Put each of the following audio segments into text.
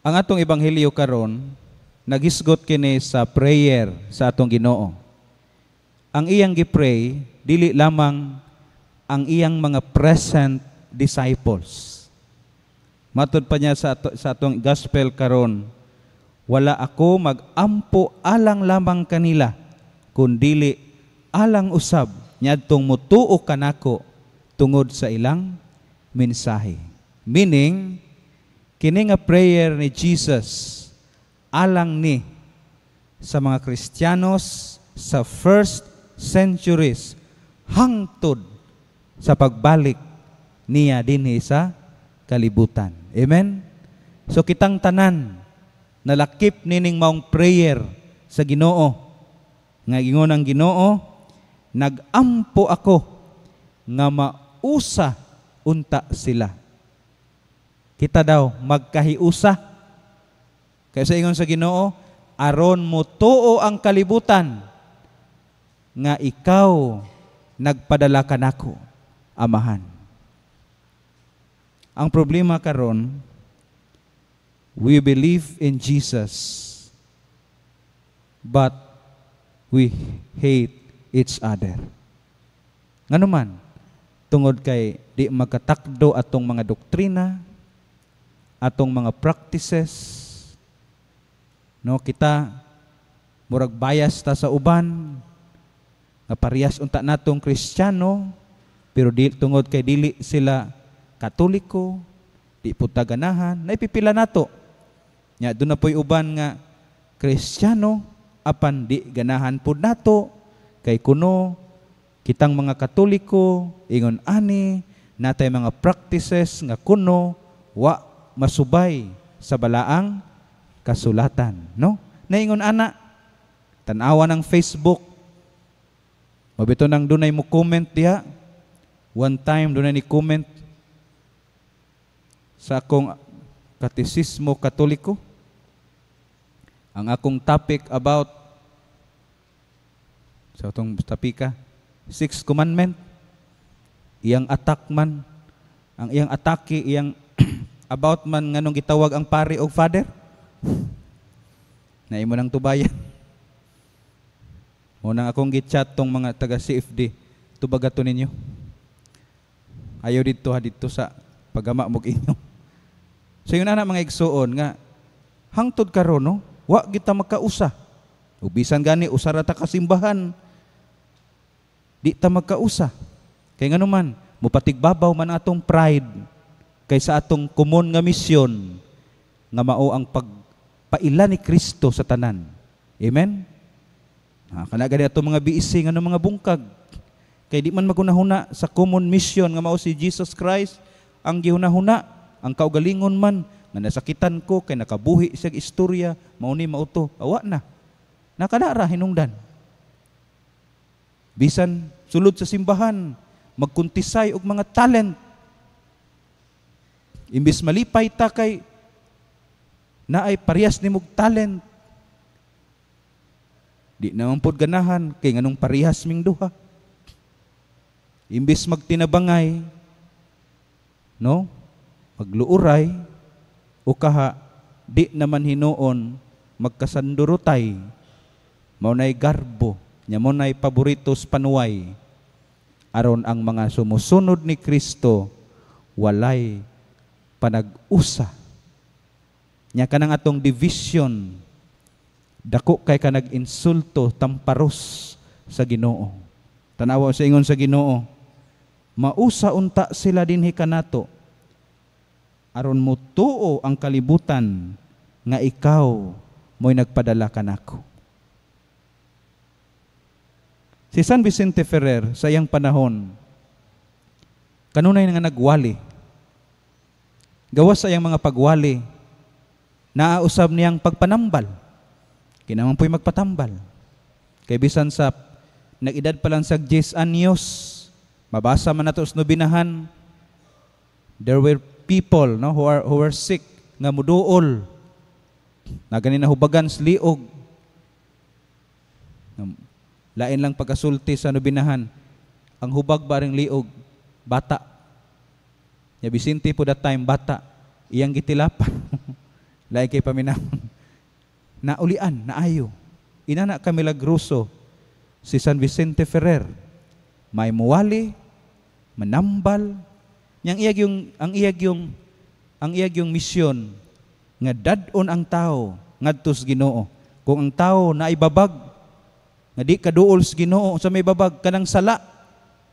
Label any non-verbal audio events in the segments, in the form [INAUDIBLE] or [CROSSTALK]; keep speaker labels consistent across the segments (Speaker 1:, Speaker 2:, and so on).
Speaker 1: Ang atong ebanghelyo karon naghisgot kini sa prayer sa atong Ginoo. Ang iyang gipray dili lamang ang iyang mga present disciples. Matod pa niya sa, ato, sa atong gospel karon, wala ako magampo alang lamang kanila, kundili alang usab niadtong mutuo kanako tungod sa ilang mensahe. Meaning, Kini nga prayer ni Jesus alang ni sa mga Kristiyanos sa first centuries hangtod sa pagbalik niya dinhi sa kalibutan. Amen? So kitang tanan, nalakip nining maong prayer sa ginoo. Nga ingon ang ginoo, nagampo ako nga mausa unta sila. Kita daw, magkahiusa. Kaya sa ingon sa ginoo, aron mo tuo ang kalibutan nga ikaw nagpadala ka nako, amahan. Ang problema karon, we believe in Jesus, but we hate each other. Nga naman, tungod kay di magkatakdo atong mga doktrina, atong mga practices no kita murag bias ta sa uban nga parehas unta natong Kristiyano pero di, tungod kay dili sila katoliko di puta ganahan naipipila nato nya do na poy uban nga Kristiyano apan di ganahan pud nato kay kuno kitang mga katoliko ingon ani natay mga practices nga kuno wa masubay sa balaang kasulatan, no? Naingon ana tanawa ng Facebook. Mabito nang dunay mo comment diha. One time dunay ni comment sa akong katisismo katoliko. Ang akong topic about sa itong tapika, Sixth Commandment, iyang attack man, ang iyang atake, iyang about man nganong gitawag ang pare og father? na imo nang tubayan. Unang akong gitchat tong mga taga CFD, tubag ato ninyo. Ayaw dito ha dito sa pagama mog inyo. So yun na mga igsuon nga hangtod karon no, wa kita makausa. Ubisan gani usara ta kasimbahan. Di ta magkausa. Kay nganuman, mupatigbabaw man atong pride kay sa atong kumon nga misyon nga mao ang pagpaila ni Kristo sa tanan. Amen? Ha, ah, kana gani ato mga biisi e nga mga bungkag kay di man magunahuna sa common mission nga mao si Jesus Christ ang gihunahuna ang kaugalingon man nga nasakitan ko kay nakabuhi siya istorya mao ni mauto awa na nakadara hinungdan bisan sulod sa simbahan magkuntisay og mga talent Imbis malipay ta kay na ay parehas ni mog talent. Di naman pod ganahan kay nganong parehas ming duha. Imbis magtinabangay, no? Magluuray o kaha di naman hinuon magkasandurutay mao garbo nya mao paboritos panuway aron ang mga sumusunod ni Kristo walay panag-usa. Nya kanang atong division, dako kay kanag insulto, tamparos sa ginoo. Tanawa sa ingon sa ginoo, mausa unta sila dinhi kanato, aron mo tuo ang kalibutan nga ikaw mo'y nagpadala kanako. Si San Vicente Ferrer sa iyang panahon, kanunay nga nagwali gawas sa iyang mga pagwali, naausab niyang pagpanambal. Kinamang po'y magpatambal. Kay bisan sa nagidad pa lang sa Jesus anyos, mabasa man nato sa binahan, there were people no, who, are, who were sick, nga muduol, na ganin na hubagan sa liog. Lain lang pagkasulti sa nubinahan, ang hubag baring liog, bata. Nya Vicente po that time bata, iyang gitilapan. [LAUGHS] Lain kay paminamon. [LAUGHS] Naulian, naayo. Inanak ka milagroso si San Vicente Ferrer. May muwali, manambal. Yang iyag yung, ang iyag yung, ang iyag yung misyon nga dadon ang tao ngadto sa Ginoo. Kung ang tao na ibabag nga di kaduol sa Ginoo sa may babag kanang sala,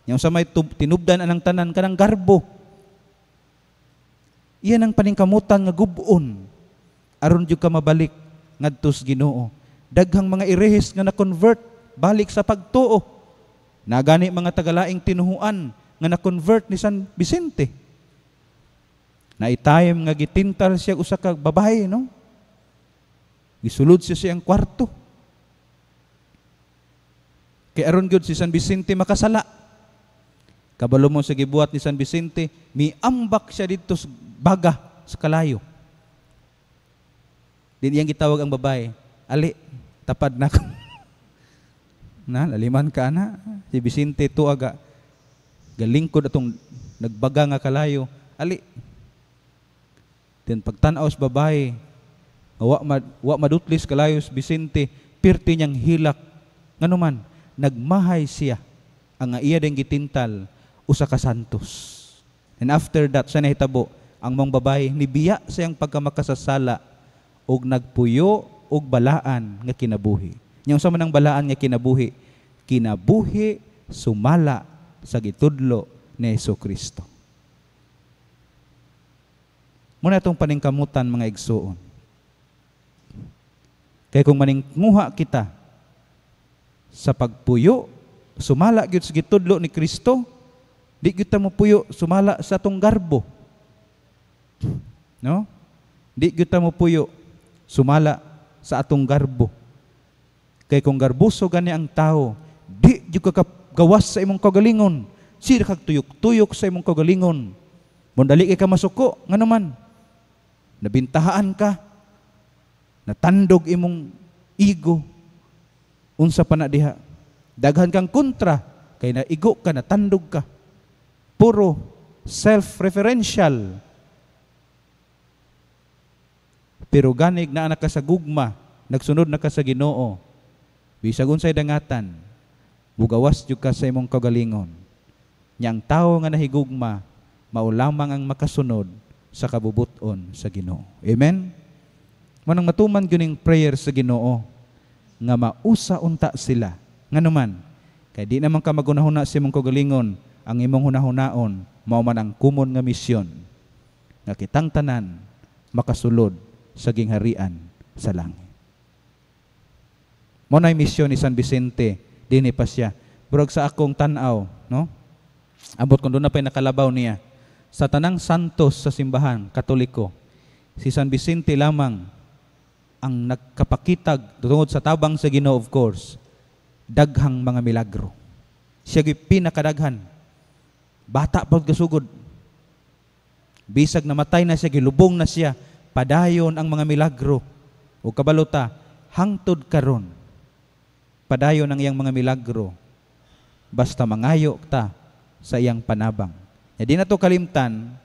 Speaker 1: yung sa may tinubdan anang tanan kanang garbo, Iyan ang paningkamutan nga gubon. Aron jud ka mabalik ngadto sa Ginoo. Daghang mga irehes nga na-convert balik sa pagtuo. Nagani mga tagalaing tinuhuan nga na-convert ni San Vicente. na Naitayem nga gitintal siya usa ka babae, no? Gisulod siya siyang kwarto. Kay aron gyud si San Vicente makasala. Kabalo mo sa gibuhat ni San Vicente, miambak siya dito sa baga sa kalayo. Din iyang gitawag ang babae, ali, tapad na ko. [LAUGHS] na, laliman ka na. Si Vicente tuaga, galingkod atong nagbaga nga kalayo, ali. Din pagtanaw sa babae, wa, mad, wa madutlis kalayo si Vicente, pirti niyang hilak. Nganuman, nagmahay siya ang iya ding gitintal usa ka santos. And after that, siya nahitabo ang mong babae nibiya sayang pagkamakasasala ug nagpuyo ug balaan nga kinabuhi. Yang sama ng balaan nga kinabuhi, kinabuhi sumala sa gitudlo ni Hesus Kristo. Muna itong paningkamutan mga igsuon. Kaya kung maninguha kita sa pagpuyo, sumala gyud sa gitudlo ni Kristo, di gyud ta mo puyo sumala sa tong garbo No? Di kita mo puyo, sumala sa atong garbo. Kay kung garbuso gani ang tao, di juga ka gawas sa imong kagalingon. Sira kag tuyok-tuyok sa imong kagalingon. Mundali ka masuko, nga naman. Nabintahaan ka. Natandog imong ego, Unsa pa na diha. Daghan kang kontra, kay naigo ka, natandog ka. Puro self-referential pero ganig na anak ka sa gugma, nagsunod na ka sa Ginoo. Bisag unsay dangatan, bugawas jud ka sa imong kagalingon. Nyang tao nga nahigugma, mao lamang ang makasunod sa kabubuton sa Ginoo. Amen. Manang matuman gyud prayer sa Ginoo nga mausa unta sila nganuman kay di naman ka magunahuna sa imong kagalingon ang imong hunahunaon mao man ang kumon nga misyon nga kitang tanan makasulod sa gingharian sa langit. Mo na misyon ni San Vicente dinhi pa siya. Burag sa akong tan-aw, no? Abot kun do na pay nakalabaw niya sa tanang santos sa simbahan katoliko. Si San Vicente lamang ang nagkapakitag tungod sa tabang sa Ginoo of course daghang mga milagro. Siya gyud pinakadaghan. Bata pa kasugod. Bisag namatay na siya, gilubong na siya, padayon ang mga milagro o kabalota hangtod karon padayon ang iyang mga milagro basta mangayo ta sa iyang panabang ya di nato kalimtan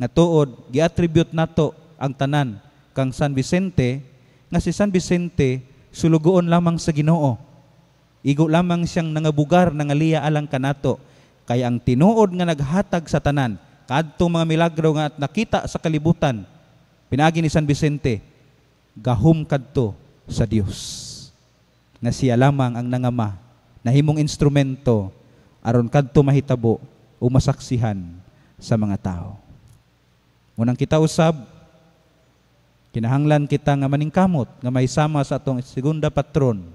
Speaker 1: nga tuod giattribute nato ang tanan kang San Vicente nga si San Vicente sulugoon lamang sa Ginoo igo lamang siyang nangabugar nang aliya alang kanato kay ang tinuod nga naghatag sa tanan kadtong mga milagro nga at nakita sa kalibutan Pinagi ni San Vicente, gahom kadto sa Dios. Nga siya lamang ang nangama, nahimong instrumento, aron kadto mahitabo o masaksihan sa mga tao. Munang kita usab, kinahanglan kita nga maningkamot, nga may sama sa atong segunda patron,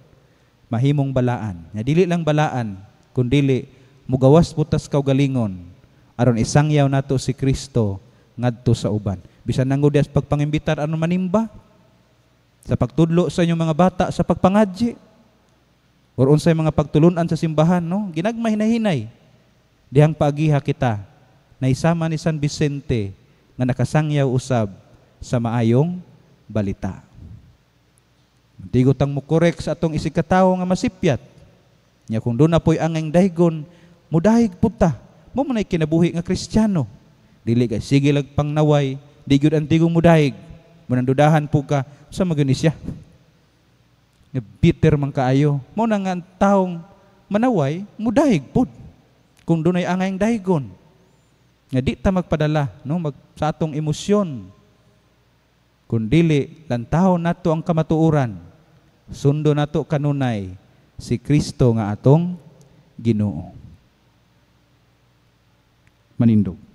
Speaker 1: mahimong balaan. Nga dili lang balaan, kundili mugawas putas kaugalingon, aron isangyaw nato si Kristo ngadto sa uban. Bisan nang udas pagpangimbitar ano manimba. Sa pagtudlo sa inyong mga bata sa pagpangadji. Or unsay mga pagtulunan sa simbahan, no? Ginagma hinahinay. Dihang paagiha kita na isama ni San Vicente nga nakasangyaw usab sa maayong balita. Tigot ang mukorek sa atong isikatawo nga masipyat. Nya kung doon na po'y angeng daigon, mudahig puta, mo manay kinabuhi nga kristyano. Dili kay sige lag pangnaway, Di gud antigong mudahig. Munandudahan po ka sa magunis Nga bitter man kaayo. Mo na nga taong manaway, mudaig po. Kung dunay angayang dahigon. Nga di ta magpadala no, mag, sa atong emosyon. Kung dili, lantaw nato ang kamatuuran. Sundo nato kanunay si Kristo nga atong Ginoo. Manindog.